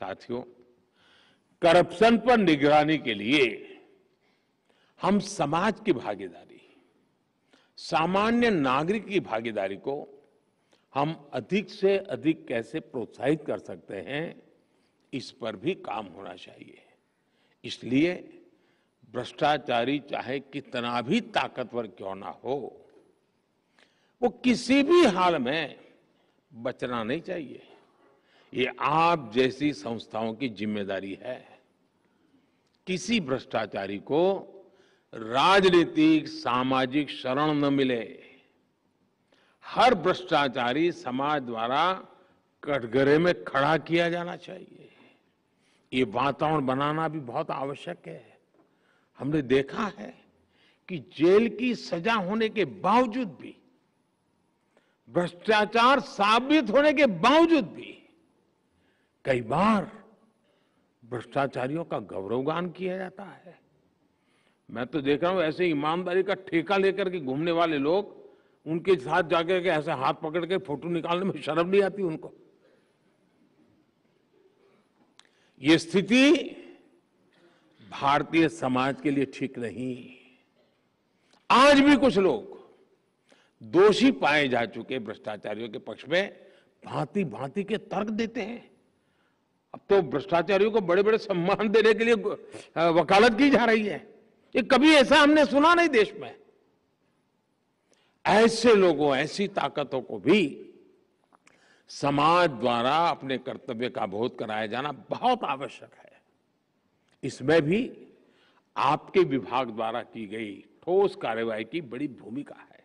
साथियों करप्शन पर निगरानी के लिए हम समाज की भागीदारी सामान्य नागरिक की भागीदारी को हम अधिक से अधिक कैसे प्रोत्साहित कर सकते हैं इस पर भी काम होना चाहिए इसलिए भ्रष्टाचारी चाहे कितना भी ताकतवर क्यों ना हो वो किसी भी हाल में बचना नहीं चाहिए ये आप जैसी संस्थाओं की जिम्मेदारी है किसी भ्रष्टाचारी को राजनीतिक सामाजिक शरण न मिले हर भ्रष्टाचारी समाज द्वारा कटघरे में खड़ा किया जाना चाहिए ये वातावरण बनाना भी बहुत आवश्यक है हमने देखा है कि जेल की सजा होने के बावजूद भी भ्रष्टाचार साबित होने के बावजूद भी कई बार भ्रष्टाचारियों का गौरवगान किया जाता है मैं तो देख रहा हूं ऐसे ईमानदारी का ठेका लेकर के घूमने वाले लोग उनके साथ जाकर के ऐसे हाथ पकड़ के फोटो निकालने में शर्म नहीं आती उनको ये स्थिति भारतीय समाज के लिए ठीक नहीं आज भी कुछ लोग दोषी पाए जा चुके भ्रष्टाचारियों के पक्ष में भांति भांति के तर्क देते हैं अब तो भ्रष्टाचारियों को बड़े बड़े सम्मान देने के लिए वकालत की जा रही है ये कभी ऐसा हमने सुना नहीं देश में ऐसे लोगों ऐसी ताकतों को भी समाज द्वारा अपने कर्तव्य का बोध कराया जाना बहुत आवश्यक है इसमें भी आपके विभाग द्वारा की गई ठोस कार्रवाई की बड़ी भूमिका है